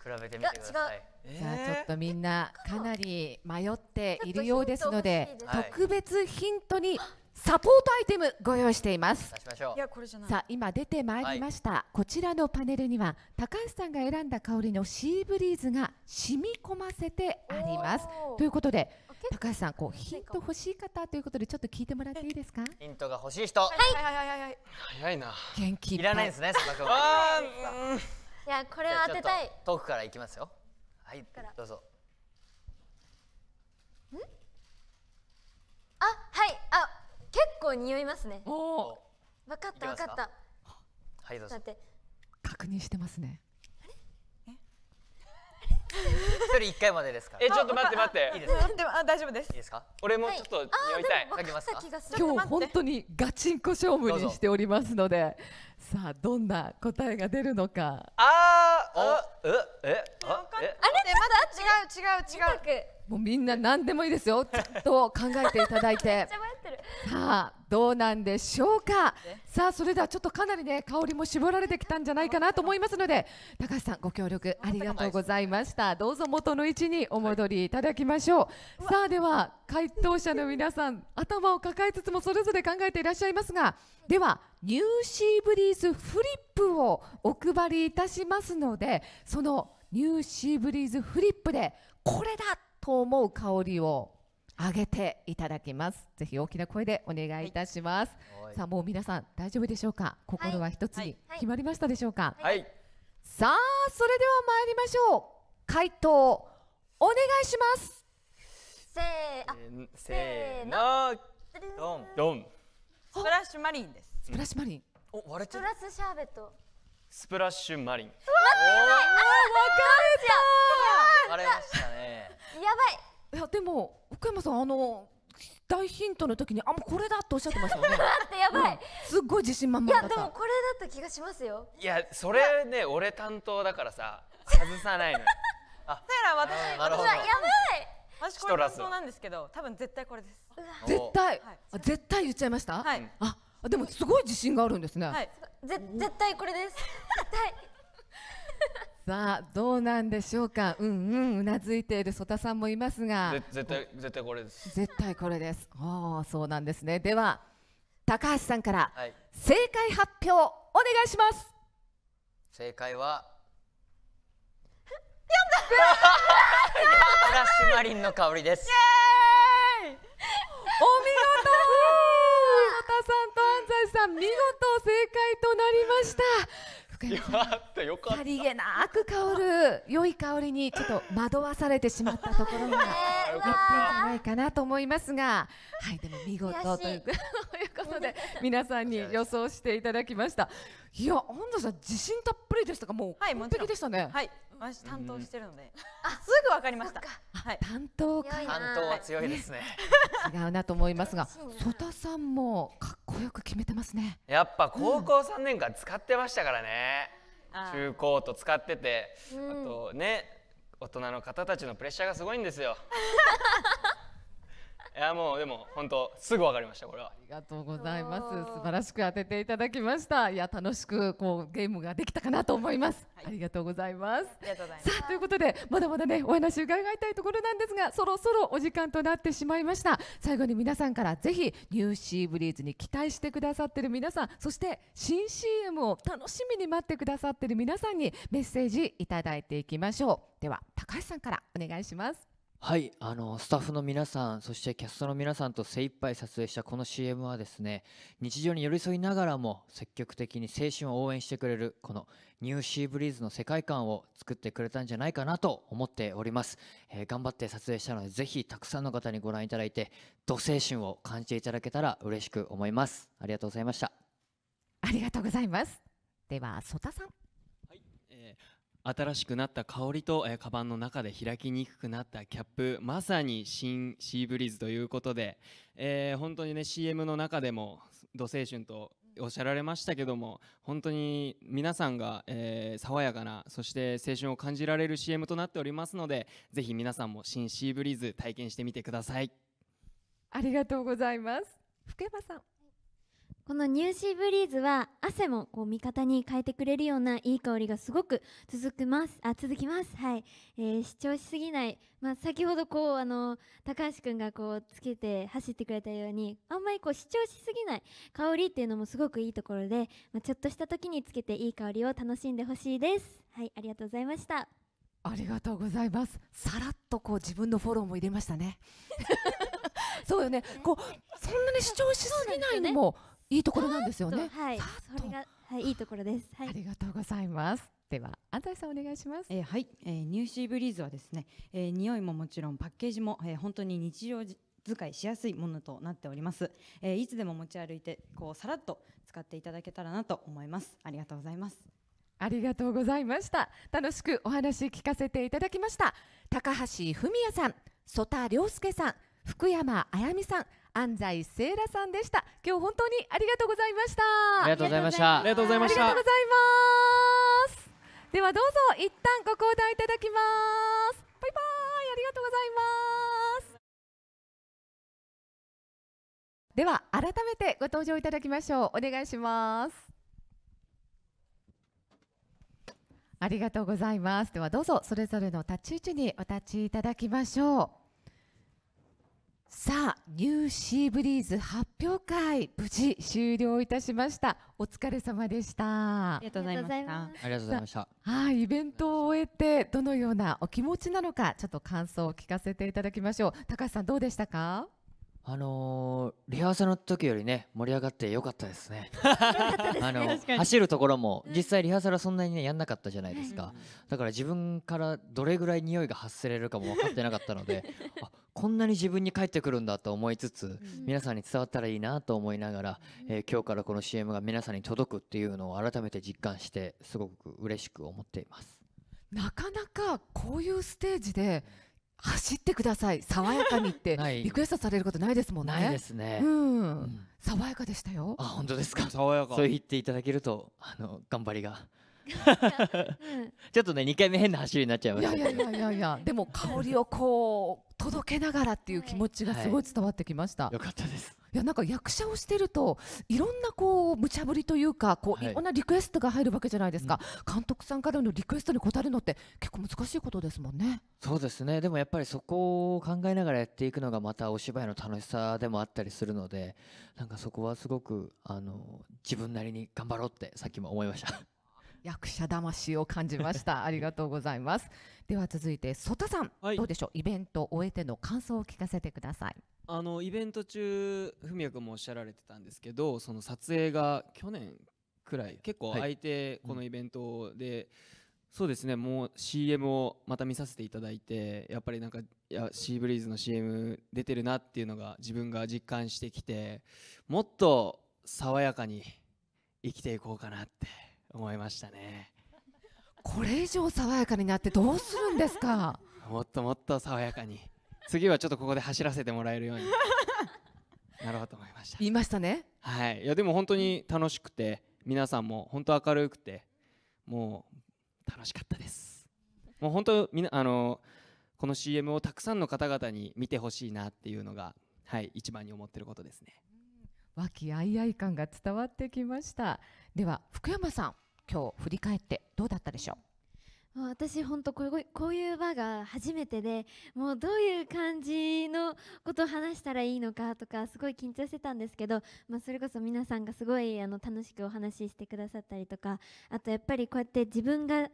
比べてみてくださいさあちょっとみんなかなり迷っているようですので特別ヒントにサポートアイテムご用意していますさあ今出てまいりました、はい、こちらのパネルには高橋さんが選んだ香りのシーブリーズが染み込ませてありますということで高橋さんこうヒント欲しい方ということでちょっと聞いてもらっていいですかヒントが欲しい人はい早いな元気いらないですね佐々木いやこれは当てたい遠くから行きますよはいどうぞんあはいあ結構匂いますねおお分かった分かったはいどうぞ確認してますね一人一回までですかえ、ちょっと待って待って。いいですか。でもあ大丈夫です。いいですか。俺もちょっと匂いたい。嗅ぎがすか。今日本当にガチンコ勝負にしておりますので、さあどんな答えが出るのかああええああれまだ違う違う違うもうみんな何でもいいですよちょっと考えていただいて さあどうなんでしょうかさあそれではちょっとかなりね香りも絞られてきたんじゃないかなと思いますので高橋さんご協力ありがとうございましたどうぞ元の位置にお戻りいただきましょう、はい、さあでは回答者の皆さん頭を抱えつつもそれぞれ考えていらっしゃいますがではニューシーブリーズフリップをお配りいたしますのでそのニューシーブリーズフリップでこれだと思う香りを上げていただきますぜひ大きな声でお願いいたします、はい、さあもう皆さん大丈夫でしょうか心は一つに決まりましたでしょうか、はいはい、さあそれでは参りましょう回答お願いしますせーせーのドンドンスプラッシュマリンですスプラッシュマリン。お割れてる。スプラッシャーベット。スプラッシュマリン。わかれた。割れましたね。やばい。いやでも福山さんあの大ヒントの時にあもうこれだとおっしゃってましたよね。待ってやばい、うん、すっごい自信満々だった。いやでもこれだった気がしますよ。いやそれね俺担当だからさ 外さないの。あだから私私はやばい。私これ担当なんですけど多分絶対これです。絶対、はい、絶対言っちゃいました。はい。ああでもすごい自信があるんですね。はい。ぜ絶対これです。絶対。さあどうなんでしょうか。うんうんうなずいている曽田さんもいますが。絶対絶対これです。絶対これです。ああそうなんですね。では高橋さんから正解発表お願いします。はい、正解は。フラッシュマリンの香りです。お見事。曽田さんと在さん見事正解となりました福山さんよかりげなく香る良い香りにちょっと惑わされてしまったところがやったんじゃないかなと思いますがはいでも見事というますので皆さんに予想していただきましたいや本田さん自信たっぷりでしたかもう完璧でしたねはい私担当してるので、あすぐわかりました。はい、担当担当は強いですね。違うなと思いますが、曽田さんもかっこよく決めてますね。やっぱ高校三年間使ってましたからね。中高と使ってて、あとね、大人の方たちのプレッシャーがすごいんですよ。いやもうでも本当すぐわかりましたこれはありがとうございます素晴らしく当てていただきましたいや楽しくこうゲームができたかなと思います、はい、ありがとうございますありがとうございますさあということでまだまだねお話伺いたいところなんですがそろそろお時間となってしまいました最後に皆さんからぜひニューシーブリーズに期待してくださってる皆さんそして新 CM を楽しみに待ってくださってる皆さんにメッセージいただいていきましょうでは高橋さんからお願いしますはい、あのスタッフの皆さん、そしてキャストの皆さんと精一杯撮影したこの CM はですね、日常に寄り添いながらも積極的に青春を応援してくれるこのニューシーブリーズの世界観を作ってくれたんじゃないかなと思っております。えー、頑張って撮影したので、ぜひたくさんの方にご覧いただいて、ど青春を感じていただけたら嬉しく思います。ありがとうございました。ありがとうございます。では、曽田さん。新しくなった香りと、えー、カバンの中で開きにくくなったキャップまさに新シーブリーズということで、えー、本当にね CM の中でも「土青春」とおっしゃられましたけども本当に皆さんが、えー、爽やかなそして青春を感じられる CM となっておりますのでぜひ皆さんも新シーブリーズ体験してみてくださいありがとうございます福山さんこのニューシーブリーズは汗もこう味方に変えてくれるようないい香りがすごく続きます。あ続きます。はい、えー、主張しすぎない。まあ、先ほどこうあの高橋くんがこうつけて走ってくれたように、あんまりこう主張しすぎない香りっていうのもすごくいいところで、まあ、ちょっとした時につけていい香りを楽しんでほしいです。はい、ありがとうございました。ありがとうございます。さらっとこう自分のフォローも入れましたね。そうよね。こうそんなに主張しすぎないのも。いいところなんですよね。はい、それが、はい、いいところです。はい、ありがとうございます。では安西さんお願いします。えー、はい、えー、ニューシーブリーズはですね、えー、匂いももちろんパッケージも、えー、本当に日常使いしやすいものとなっております。えー、いつでも持ち歩いてこうさらっと使っていただけたらなと思います。ありがとうございます。ありがとうございました。楽しくお話聞かせていただきました。高橋文也さん、曽田涼介さん、福山あやみさん。安西聖羅さんでした今日本当にありがとうございましたありがとうございましたありがとうございましたではどうぞ一旦ご交代いただきますバイバイありがとうございますでは改めてご登場いただきましょうお願いしますありがとうございますではどうぞそれぞれの立ち位置にお立ちいただきましょうさあ、ニューシーブリーズ発表会、無事終了いたしました。お疲れ様でした。ありがとうございました。ありがとうございました。はい、イベントを終えて、どのようなお気持ちなのか、ちょっと感想を聞かせていただきましょう。高橋さん、どうでしたかあのー、リハーサルの時よりね盛り上がってよかったですねあの走るところも実際リハーサルはそんなにねやんなかったじゃないですか、だから自分からどれぐらい匂いが発せれるかも分かってなかったので あこんなに自分に返ってくるんだと思いつつ、皆さんに伝わったらいいなと思いながら、えー、今日からこの CM が皆さんに届くっていうのを改めて実感してすごく嬉しく思っていますなかなかこういうステージで走ってください爽やかにってリクエストされることないですもんね。ないですね。うん、爽やかでしたよ。あ本当ですか。爽やか。そう言っていただけるとあの頑張りが。ちょっとね2回目変な走りになっちゃいましたいやいやいやいやでも香りをこう届けながらっていう気持ちがすごい伝わってきました。はいはい、よかったです。いやなんか役者をしてるといろんなこう無茶ぶりというかこう、い、ろんなリクエストが入るわけじゃないですか、監督さんからのリクエストに応えるのって結構難しいことですもんねそうですねでもやっぱりそこを考えながらやっていくのがまたお芝居の楽しさでもあったりするのでなんかそこはすごくあの自分なりに頑張ろうってさっきも思いました役者魂を感じました。ありがとうございます。では続いて、曽田さん、はい、どうでしょうイベントを終えての感想を聞かせてください。あのイベント中、文也君もおっしゃられてたんですけど、その撮影が去年くらい、結構空いて、このイベントで、はいうんそうですねもう CM をまた見させていただいてやっぱりなんかいやシーブリーズの CM 出てるなっていうのが自分が実感してきてもっと爽やかに生きていこうかなって思いましたねこれ以上爽やかになってどうするんですか もっともっと爽やかに次はちょっとここで走らせてもらえるようになろうと思いました言いましたねはいいやでも本当に楽しくて皆さんも本当明るくてもう楽しかったですもう本当みあのこの CM をたくさんの方々に見てほしいなっていうのがはい一番に思ってることですね和気あいあい感が伝わってきましたでは福山さん今日振り返ってどうだったでしょう私本当こうこういう場が初めてでもうどういう感じのことを話したらいいのかとかすごい緊張してたんですけど、まあ、それこそ皆さんがすごいあの楽しくお話ししてくださったりとかあとやっぱりこうやって自分が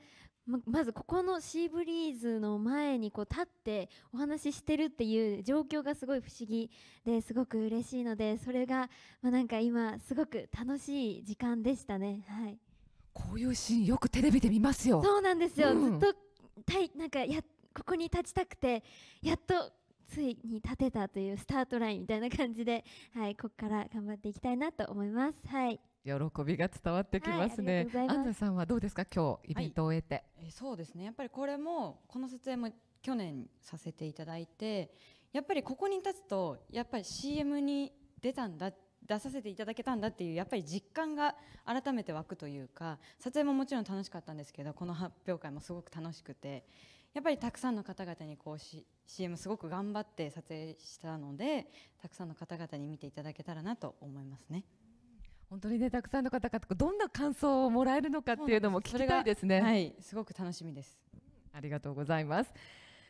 ままずここのシーブリーズの前にこう立ってお話ししてるっていう状況がすごい不思議ですごく嬉しいのでそれがまなんか今すごく楽しい時間でしたね。はいこういうシーンよくテレビで見ますよそうなんですよ、うん、ずっとたいなんかやここに立ちたくてやっとついに立てたというスタートラインみたいな感じで、はい、ここから頑張っていきたいなと思います。はい喜びが伝わってきますね。はい、アンナさんはどうですか、今日イベントを終えて、はい、えそうですね。やっぱりこれもこの撮影も去年させていただいて、やっぱりここに立つとやっぱり CM に出たんだ出させていただけたんだっていうやっぱり実感が改めて湧くというか撮影ももちろん楽しかったんですけどこの発表会もすごく楽しくてやっぱりたくさんの方々にこうし CM すごく頑張って撮影したのでたくさんの方々に見ていただけたらなと思いますね。本当にねたくさんの方々どんな感想をもらえるのかっていうのも聞きたいですね。はい、すごく楽しみです。ありがとうございます。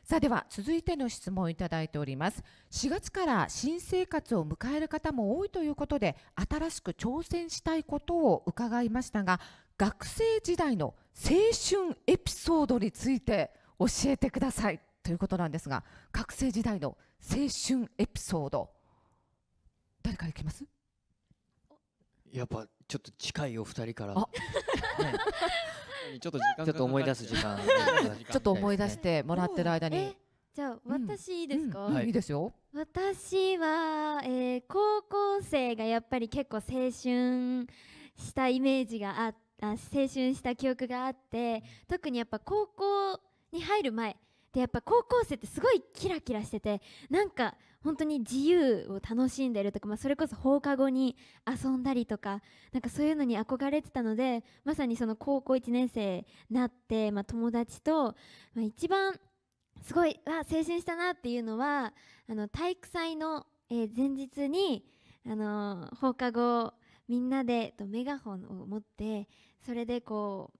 さあでは続いての質問をいただいております4月から新生活を迎える方も多いということで新しく挑戦したいことを伺いましたが学生時代の青春エピソードについて教えてくださいということなんですが学生時代の青春エピソード誰からいきますやっぱちょっと近いお二人から、ね、ちょっと時間ちょっと思い出す時間ちょっと思い出してもらってる間にじゃあ私いいですか、うんうん、いいですよ私は、えー、高校生がやっぱり結構青春したイメージがあって青春した記憶があって特にやっぱ高校に入る前でやっぱ高校生ってすごいキラキラしててなんか本当に自由を楽しんでるとか、まあ、それこそ放課後に遊んだりとかなんかそういうのに憧れてたのでまさにその高校1年生になって、まあ、友達と、まあ、一番すごいわ青春したなっていうのはあの体育祭の、えー、前日に、あのー、放課後みんなでとメガホンを持ってそれでこ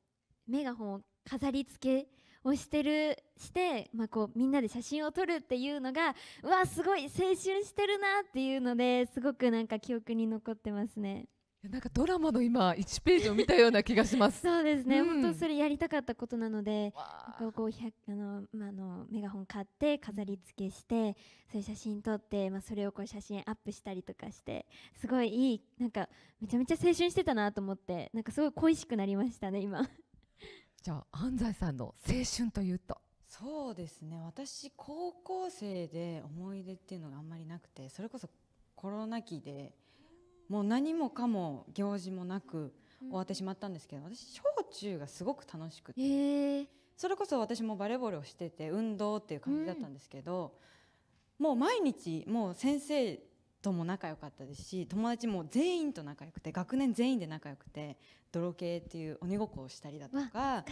うメガホンを飾り付けをしてるして、まあ、こうみんなで写真を撮るっていうのがうわすごい青春してるなっていうのですごくなんか記憶に残ってますね。なんかドラマの今1ページを見たような気がしますそうですね、うん、本当それやりたかったことなのでこうあの、まあ、のメガホン買って飾り付けしてそ写真撮って、まあ、それをこう写真アップしたりとかしてすごいいいなんかめちゃめちゃ青春してたなと思ってなんかすごい恋しくなりましたね今じゃあ安西さんの青春というとそうですね私高校生で思い出っていうのがあんまりなくてそれこそコロナ期でもう何もかも行事もなく終わってしまったんですけど、うん、私小中がすごく楽しくて、えー、それこそ私もバレーボールをしてて運動っていう感じだったんですけど、うん、もう毎日もう先生とも仲良かったですし友達も全員と仲良くて学年全員で仲良くて泥系っていう鬼ごっこをしたりだとか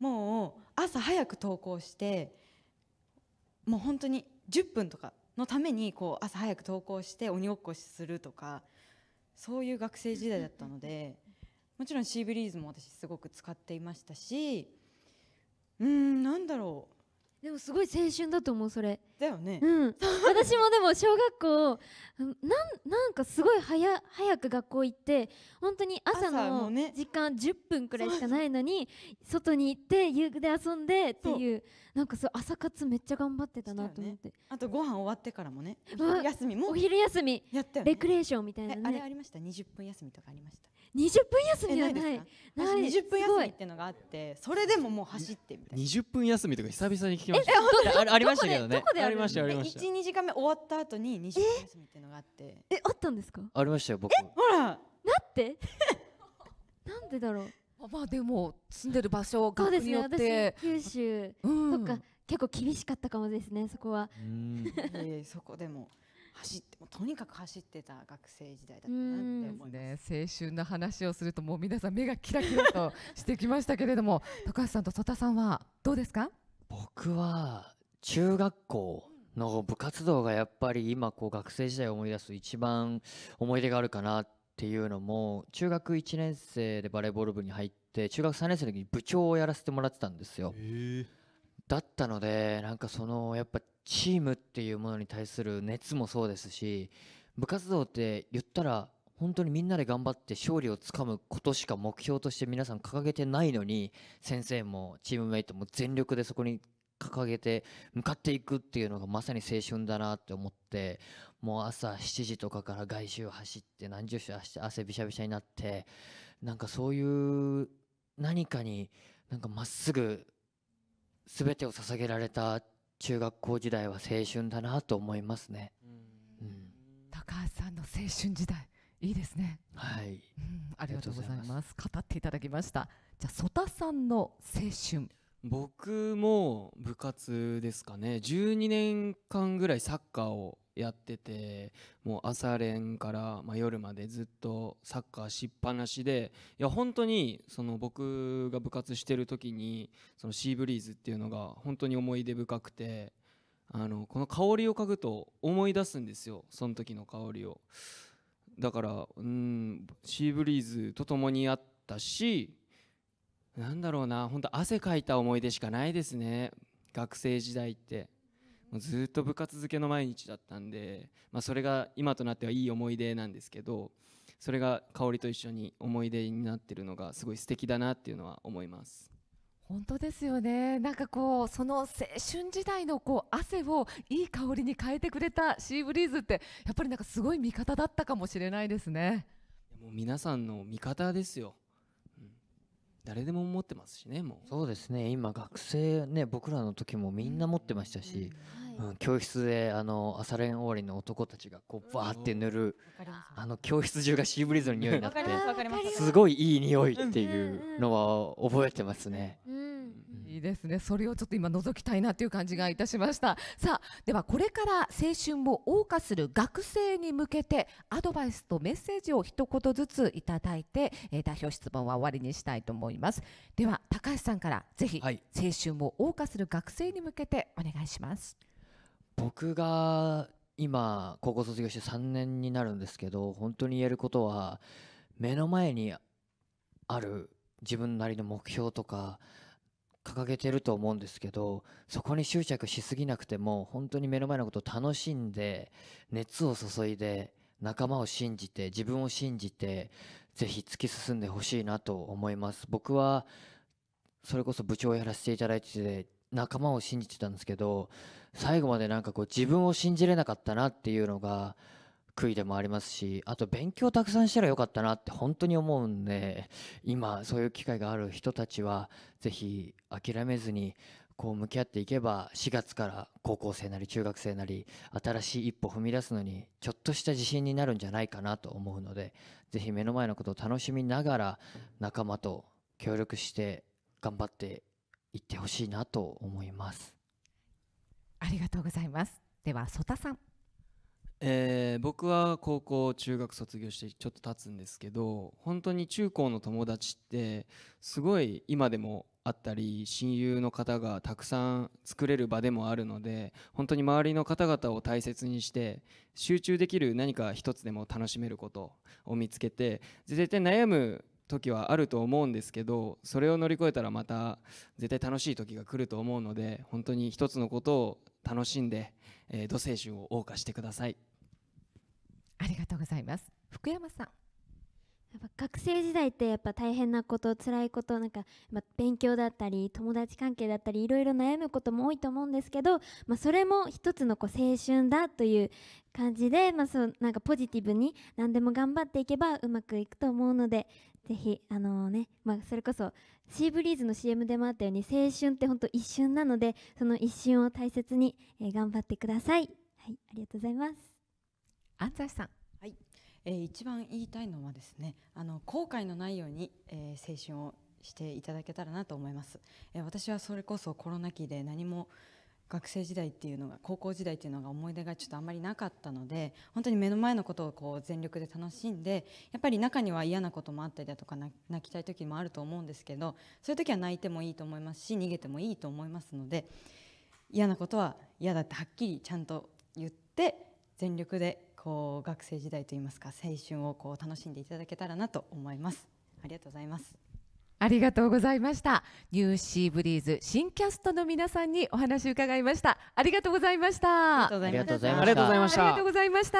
もう朝早く登校してもう本当に10分とかのためにこう朝早く登校して鬼ごっこするとかそういう学生時代だったのでもちろんシーブリーズも私すごく使っていましたしうんなんだろうでもすごい青春だと思うそれだよね、うん、私もでも小学校なんなんかすごい早早く学校行って本当に朝の時間10分くらいしかないのに、外に行って遊具で遊んでっていうなんかそう朝活めっちゃ頑張ってたなと思って、ね、あとご飯終わってからもねお昼休みもお昼休みやったよ、ね、レクレーションみたいな、ね、あれありました20分休みとかありました20分休みはないないない20分休みっていうのがあってそれでももう走ってみたいな20分休みとか久々に聞きましたありましたけどねどありましたやりました12時間目終わった後に2週間休みっていうのがあってえあったんですかありましたよ僕えほらなって なんでだろうまあでも住んでる場所がによってそうですね私九州、うん、とか結構厳しかったかもですねそこは ええそこでも走ってもとにかく走ってた学生時代だったなって思いね青春の話をするともう皆さん目がキラキラとしてきましたけれども高橋さんと曽田さんはどうですか僕は中学校の部活動がやっぱり今こう学生時代を思い出す一番思い出があるかなっていうのも中学1年生でバレーボール部に入って中学3年生の時に部長をやらせてもらってたんですよ。だったのでなんかそのやっぱチームっていうものに対する熱もそうですし部活動って言ったら本当にみんなで頑張って勝利をつかむことしか目標として皆さん掲げてないのに先生もチームメイトも全力でそこに掲げて向かっていくっていうのがまさに青春だなって思ってもう朝7時とかから外周走って何十周走って汗びしゃびしゃになってなんかそういう何かになんかまっすぐ全てを捧げられた中学校時代は青春だなと思いますね、うん、高橋さんの青春時代いいですねはい、うん、ありがとうございます語っていただきましたじゃあ曽田さんの青春僕も部活ですかね12年間ぐらいサッカーをやっててもう朝練から、まあ、夜までずっとサッカーしっぱなしでいや本当にその僕が部活してる時にそのシーブリーズっていうのが本当に思い出深くてあのこの香りを嗅ぐと思い出すんですよその時の香りをだからうんシーブリーズと共にあったしなんだろうな本当汗かいた思い出しかないですね学生時代ってもうずっと部活漬けの毎日だったんで、まあ、それが今となってはいい思い出なんですけどそれが香りと一緒に思い出になってるのがすごい素敵だなっていうのは思います本当ですよねなんかこうその青春時代のこう汗をいい香りに変えてくれたシーブリーズってやっぱりなんかすごい味方だったかもしれないですねもう皆さんの味方ですよ誰でも持ってますしねもうそうですね今学生ね僕らの時もみんな持ってましたし、うん、教室であの朝練終わりの男たちがこうバーって塗る、あの教室中がシーブリーズの匂いになってすごいいい匂いっていうのは覚えてますね。うんいいですねそれをちょっと今覗きたいなという感じがいたしましたさあではこれから青春を謳歌する学生に向けてアドバイスとメッセージを一言ずついただいて、えー、代表質問は終わりにしたいと思いますでは高橋さんからぜひ、はい、青春を謳歌する学生に向けてお願いします僕が今高校卒業して3年になるんですけど本当に言えることは目の前にある自分なりの目標とか掲げてると思うんですけど、そこに執着しすぎなくても、本当に目の前のことを楽しんで、熱を注いで、仲間を信じて、自分を信じて、ぜひ突き進んでほしいなと思います。僕は、それこそ部長をやらせていただいてて、仲間を信じてたんですけど、最後までなんかこう自分を信じれなかったなっていうのが悔いでもありますしあと勉強たくさんしたらよかったなって本当に思うんで今そういう機会がある人たちは是非諦めずにこう向き合っていけば4月から高校生なり中学生なり新しい一歩踏み出すのにちょっとした自信になるんじゃないかなと思うので是非目の前のことを楽しみながら仲間と協力して頑張っていってほしいなと思いますありがとうございますでは曽田さんえー、僕は高校中学卒業してちょっと経つんですけど本当に中高の友達ってすごい今でもあったり親友の方がたくさん作れる場でもあるので本当に周りの方々を大切にして集中できる何か一つでも楽しめることを見つけて絶対悩む時はあると思うんですけどそれを乗り越えたらまた絶対楽しい時が来ると思うので本当に一つのことを楽しんで、えー、土青春を謳歌してくださいありがとうございます福山さんやっぱ学生時代ってやっぱ大変なこと辛いことなんか勉強だったり友達関係だったりいろいろ悩むことも多いと思うんですけど、まあ、それも一つのこう青春だという感じで、まあ、そうなんかポジティブに何でも頑張っていけばうまくいくと思うのでぜひ、あのー、ね、まあ、それこそ、シーブリーズの CM でもあったように、青春って本当一瞬なので、その一瞬を大切に、えー、頑張ってください。はい、ありがとうございます。安西さん。はい、えー、一番言いたいのはですね、あの後悔のないように、えー、青春をしていただけたらなと思います。えー、私はそれこそコロナ期で何も学生時代っていうのが高校時代っていうのが思い出がちょっとあんまりなかったので本当に目の前のことをこう全力で楽しんでやっぱり中には嫌なこともあったりだとか泣きたい時もあると思うんですけどそういう時は泣いてもいいと思いますし逃げてもいいと思いますので嫌なことは嫌だってはっきりちゃんと言って全力でこう学生時代といいますか青春をこう楽しんでいただけたらなと思います。ありがとうございますありがとうございましたニューシーブリーズ新キャストの皆さんにお話を伺いましたありがとうございましたありがとうございましたありがとうございました